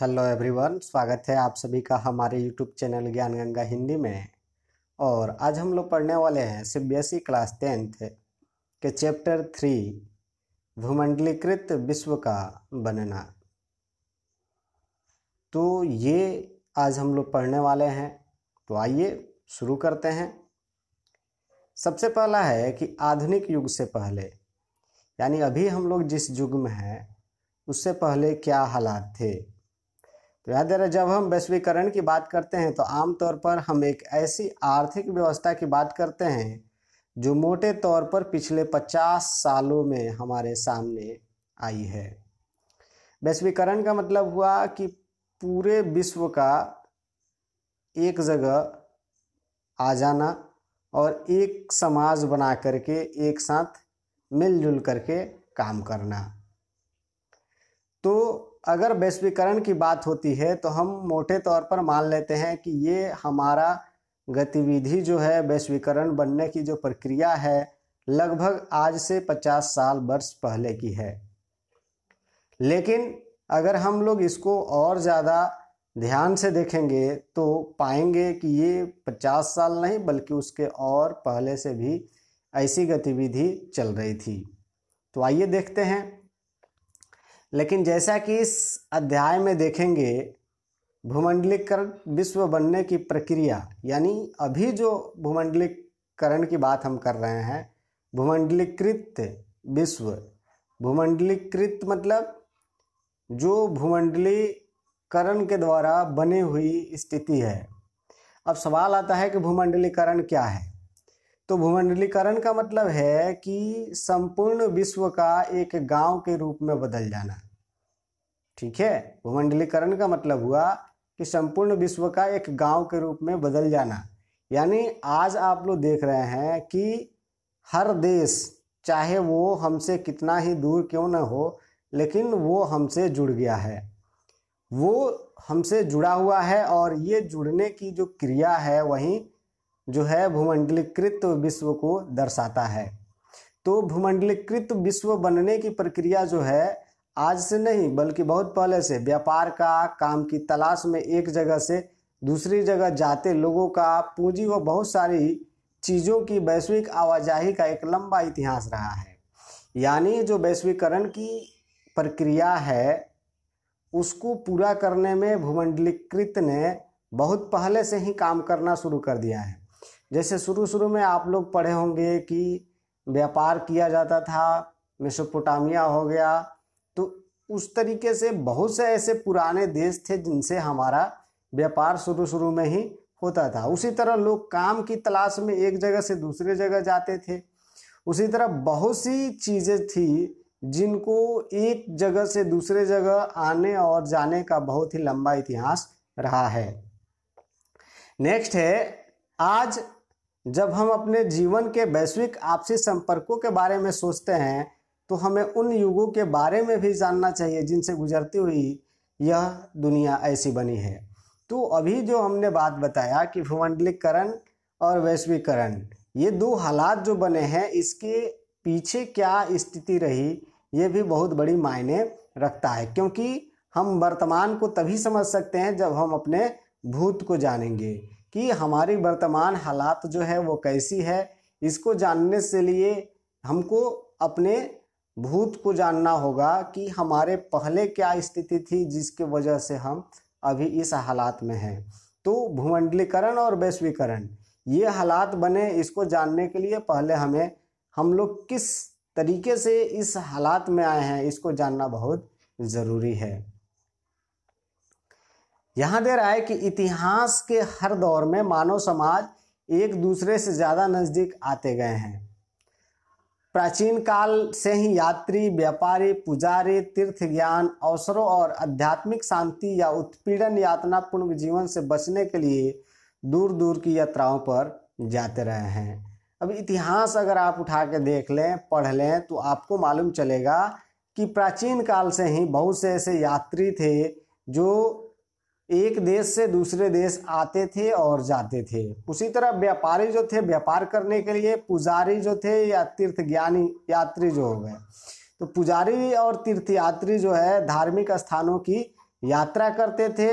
hello everyone स्वागत है आप सभी का हमारे यूट्यूब चैनल ज्ञान गंगा हिंदी में और आज हम लोग पढ़ने वाले हैं C B S E class tenth के चैप्टर थ्री भूमंडलीकृत विश्व का बनना तो ये आज हम लोग पढ़ने वाले हैं तो आइए शुरू करते हैं सबसे पहला है कि आधुनिक युग से पहले यानी अभी हम लोग जिस युग में हैं उससे पहले क्या हालात थे तो याद जब हम वैश्वीकरण की बात करते हैं तो आमतौर पर हम एक ऐसी आर्थिक व्यवस्था की बात करते हैं जो मोटे तौर पर पिछले पचास सालों में हमारे सामने आई है वैश्वीकरण का मतलब हुआ कि पूरे विश्व का एक जगह आ जाना और एक समाज बना करके एक साथ मिलजुल करके काम करना तो अगर वैश्वीकरण की बात होती है तो हम मोटे तौर पर मान लेते हैं कि ये हमारा गतिविधि जो है वैश्वीकरण बनने की जो प्रक्रिया है लगभग आज से 50 साल वर्ष पहले की है लेकिन अगर हम लोग इसको और ज़्यादा ध्यान से देखेंगे तो पाएंगे कि ये 50 साल नहीं बल्कि उसके और पहले से भी ऐसी गतिविधि चल रही थी तो आइए देखते हैं लेकिन जैसा कि इस अध्याय में देखेंगे भूमंडलीकरण विश्व बनने की प्रक्रिया यानी अभी जो भूमंडलीकरण की बात हम कर रहे हैं भूमंडलीकृत विश्व भूमंडलीकृत मतलब जो भूमंडलीकरण के द्वारा बनी हुई स्थिति है अब सवाल आता है कि भूमंडलीकरण क्या है तो भूमंडलीकरण का मतलब है कि संपूर्ण विश्व का एक गांव के रूप में बदल जाना ठीक है भूमंडलीकरण का मतलब हुआ कि संपूर्ण विश्व का एक गांव के रूप में बदल जाना यानी आज आप लोग देख रहे हैं कि हर देश चाहे वो हमसे कितना ही दूर क्यों ना हो लेकिन वो हमसे जुड़ गया है वो हमसे जुड़ा हुआ है और ये जुड़ने की जो क्रिया है वहीं जो है भूमंडलीकृत विश्व को दर्शाता है तो भूमंडलीकृत विश्व बनने की प्रक्रिया जो है आज से नहीं बल्कि बहुत पहले से व्यापार का काम की तलाश में एक जगह से दूसरी जगह जाते लोगों का पूंजी व बहुत सारी चीज़ों की वैश्विक आवाजाही का एक लंबा इतिहास रहा है यानी जो वैश्वीकरण की प्रक्रिया है उसको पूरा करने में भूमंडलीकृत ने बहुत पहले से ही काम करना शुरू कर दिया है जैसे शुरू शुरू में आप लोग पढ़े होंगे कि व्यापार किया जाता था मेसोपोटामिया हो गया तो उस तरीके से बहुत से ऐसे पुराने देश थे जिनसे हमारा व्यापार शुरू शुरू में ही होता था उसी तरह लोग काम की तलाश में एक जगह से दूसरे जगह जाते थे उसी तरह बहुत सी चीज़ें थी जिनको एक जगह से दूसरे जगह आने और जाने का बहुत ही लंबा इतिहास रहा है नेक्स्ट है आज जब हम अपने जीवन के वैश्विक आपसी संपर्कों के बारे में सोचते हैं तो हमें उन युगों के बारे में भी जानना चाहिए जिनसे गुजरती हुई यह दुनिया ऐसी बनी है तो अभी जो हमने बात बताया कि भूमंडलीकरण और वैश्वीकरण ये दो हालात जो बने हैं इसके पीछे क्या स्थिति रही ये भी बहुत बड़ी मायने रखता है क्योंकि हम वर्तमान को तभी समझ सकते हैं जब हम अपने भूत को जानेंगे कि हमारी वर्तमान हालात जो है वो कैसी है इसको जानने से लिए हमको अपने भूत को जानना होगा कि हमारे पहले क्या स्थिति थी जिसके वजह से हम अभी इस हालात में हैं तो भूमंडलीकरण और वैश्वीकरण ये हालात बने इसको जानने के लिए पहले हमें हम लोग किस तरीके से इस हालात में आए हैं इसको जानना बहुत ज़रूरी है यहाँ दे रहा है कि इतिहास के हर दौर में मानव समाज एक दूसरे से ज़्यादा नज़दीक आते गए हैं प्राचीन काल से ही यात्री व्यापारी पुजारी तीर्थ ज्ञान अवसरों और आध्यात्मिक शांति या उत्पीड़न यातना पूर्ण जीवन से बचने के लिए दूर दूर की यात्राओं पर जाते रहे हैं अब इतिहास अगर आप उठा के देख लें पढ़ लें तो आपको मालूम चलेगा कि प्राचीन काल से ही बहुत से ऐसे यात्री थे जो एक देश से दूसरे देश आते थे और जाते थे उसी तरह व्यापारी जो थे व्यापार करने के लिए पुजारी जो थे या तीर्थ ज्ञानी यात्री जो हो गए तो पुजारी और तीर्थ यात्री जो है धार्मिक स्थानों की यात्रा करते थे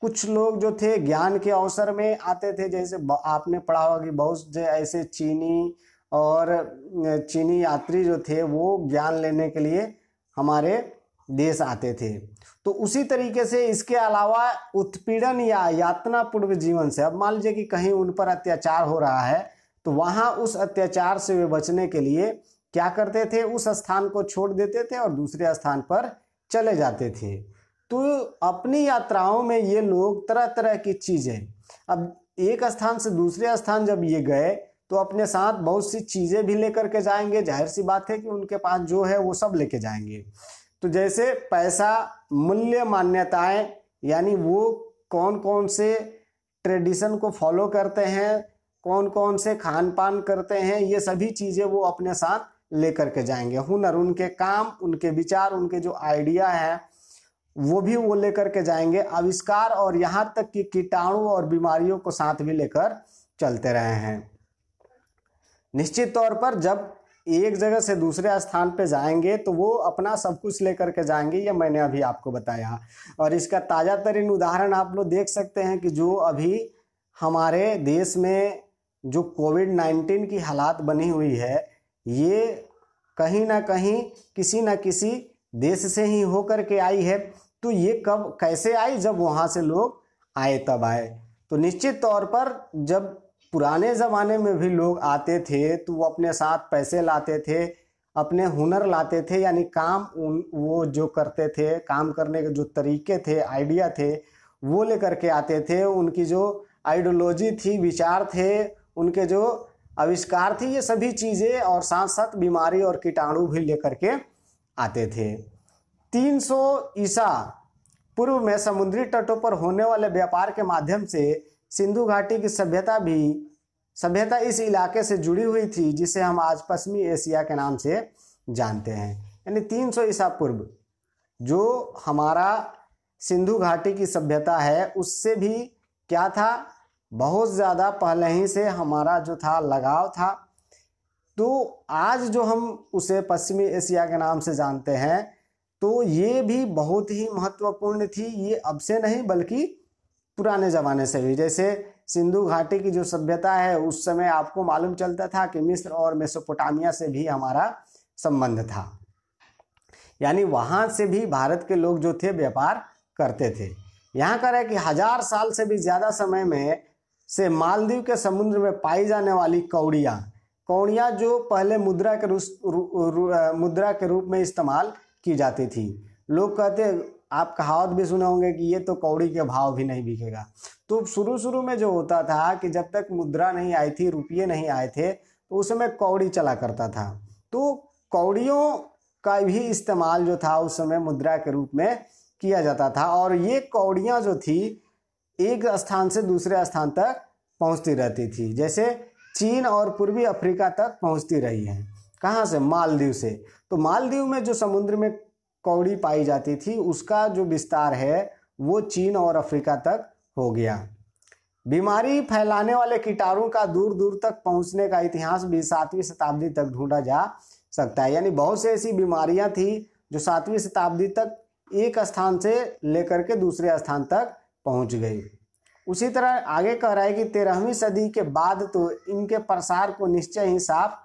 कुछ लोग जो थे ज्ञान के अवसर में आते थे जैसे आपने पढ़ा होगा कि बहुत ऐसे चीनी और चीनी यात्री जो थे वो ज्ञान लेने के लिए हमारे देश आते थे तो उसी तरीके से इसके अलावा उत्पीड़न या यातना पूर्व जीवन से अब मान लीजिए कि कहीं उन पर अत्याचार हो रहा है तो वहाँ उस अत्याचार से वे बचने के लिए क्या करते थे उस स्थान को छोड़ देते थे और दूसरे स्थान पर चले जाते थे तो अपनी यात्राओं में ये लोग तरह तरह की चीज़ें अब एक स्थान से दूसरे स्थान जब ये गए तो अपने साथ बहुत सी चीज़ें भी लेकर के जाएंगे जाहिर सी बात है कि उनके पास जो है वो सब लेके जाएंगे तो जैसे पैसा मूल्य मान्यताएं यानी वो कौन कौन से ट्रेडिशन को फॉलो करते हैं कौन कौन से खान पान करते हैं ये सभी चीज़ें वो अपने साथ लेकर के जाएंगे हुनर उनके काम उनके विचार उनके जो आइडिया है वो भी वो लेकर के जाएंगे आविष्कार और यहाँ तक कि कीटाणु और बीमारियों को साथ भी लेकर चलते रहे हैं निश्चित तौर पर जब एक जगह से दूसरे स्थान पे जाएंगे तो वो अपना सब कुछ लेकर के जाएंगे ये मैंने अभी आपको बताया और इसका ताज़ा तरीन उदाहरण आप लोग देख सकते हैं कि जो अभी हमारे देश में जो कोविड नाइन्टीन की हालात बनी हुई है ये कहीं ना कहीं किसी ना किसी देश से ही होकर के आई है तो ये कब कैसे आई जब वहाँ से लोग आए तब आए तो निश्चित तौर पर जब पुराने ज़माने में भी लोग आते थे तो वो अपने साथ पैसे लाते थे अपने हुनर लाते थे यानी काम उन वो जो करते थे काम करने के जो तरीके थे आइडिया थे वो लेकर के आते थे उनकी जो आइडियोलॉजी थी विचार थे उनके जो आविष्कार थे ये सभी चीज़ें और साथ साथ बीमारी और कीटाणु भी लेकर के आते थे 300 ईसा पूर्व में समुद्री तटों पर होने वाले व्यापार के माध्यम से सिंधु घाटी की सभ्यता भी सभ्यता इस इलाके से जुड़ी हुई थी जिसे हम आज पश्चिमी एशिया के नाम से जानते हैं यानी 300 ईसा पूर्व जो हमारा सिंधु घाटी की सभ्यता है उससे भी क्या था बहुत ज़्यादा पहले ही से हमारा जो था लगाव था तो आज जो हम उसे पश्चिमी एशिया के नाम से जानते हैं तो ये भी बहुत ही महत्वपूर्ण थी ये अब से नहीं बल्कि पुराने ज़माने से भी जैसे सिंधु घाटी की जो सभ्यता है उस समय आपको मालूम चलता था कि मिस्र और मेसोपोटामिया से भी हमारा संबंध था यानी वहाँ से भी भारत के लोग जो थे व्यापार करते थे यहाँ का है कि हजार साल से भी ज़्यादा समय में से मालदीव के समुद्र में पाई जाने वाली कौड़ियाँ कौड़ियाँ जो पहले मुद्रा के रूप मुद्रा के रूप में इस्तेमाल की जाती थी लोग कहते आप कहावत भी सुने होंगे कि ये तो कौड़ी के भाव भी नहीं बिकेगा तो शुरू शुरू में जो होता था कि जब तक मुद्रा नहीं आई थी रुपये नहीं आए थे तो उस समय कौड़ी चला करता था तो कौड़ियों का भी इस्तेमाल जो था उस समय मुद्रा के रूप में किया जाता था और ये कौड़ियाँ जो थी एक स्थान से दूसरे स्थान तक पहुँचती रहती थी जैसे चीन और पूर्वी अफ्रीका तक पहुँचती रही है कहाँ से मालदीव से तो मालदीव में जो समुद्र में कौड़ी पाई जाती थी उसका जो विस्तार है वो चीन और अफ्रीका तक हो गया बीमारी फैलाने वाले कीटाणु का दूर दूर तक पहुंचने का इतिहास भी सातवीं शताब्दी तक ढूंढा जा सकता है यानी बहुत से ऐसी बीमारियां थी जो सातवीं शताब्दी तक एक स्थान से लेकर के दूसरे स्थान तक पहुंच गई उसी तरह आगे कह रहा है कि तेरहवीं सदी के बाद तो इनके प्रसार को निश्चय ही साफ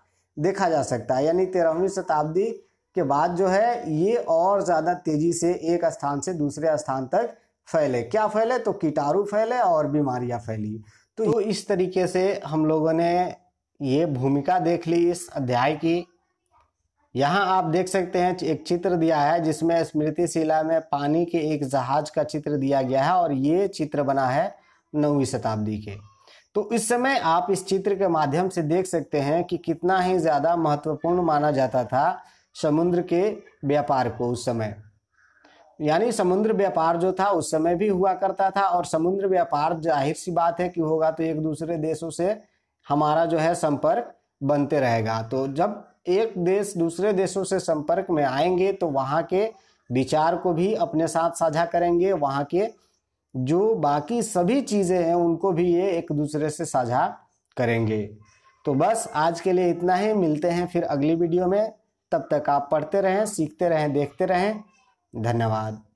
देखा जा सकता है यानी तेरहवीं शताब्दी के बाद जो है ये और ज़्यादा तेज़ी से एक स्थान से दूसरे स्थान तक फैले क्या फैले तो कीटाणु फैले और बीमारियां फैली तो इस तरीके से हम लोगों ने ये भूमिका देख ली इस अध्याय की यहाँ आप देख सकते हैं एक चित्र दिया है जिसमें स्मृतिशिला में पानी के एक जहाज का चित्र दिया गया है और ये चित्र बना है नौवीं शताब्दी के तो इस समय आप इस चित्र के माध्यम से देख सकते हैं कि कितना ही ज़्यादा महत्वपूर्ण माना जाता था समुद्र के व्यापार को उस समय यानी समुद्र व्यापार जो था उस समय भी हुआ करता था और समुद्र व्यापार जाहिर सी बात है कि होगा तो एक दूसरे देशों से हमारा जो है संपर्क बनते रहेगा तो जब एक देश दूसरे देशों से संपर्क में आएंगे तो वहाँ के विचार को भी अपने साथ साझा करेंगे वहाँ के जो बाकी सभी चीज़ें हैं उनको भी ये एक दूसरे से साझा करेंगे तो बस आज के लिए इतना ही मिलते हैं फिर अगली वीडियो में तब तक आप पढ़ते रहें सीखते रहें देखते रहें धन्यवाद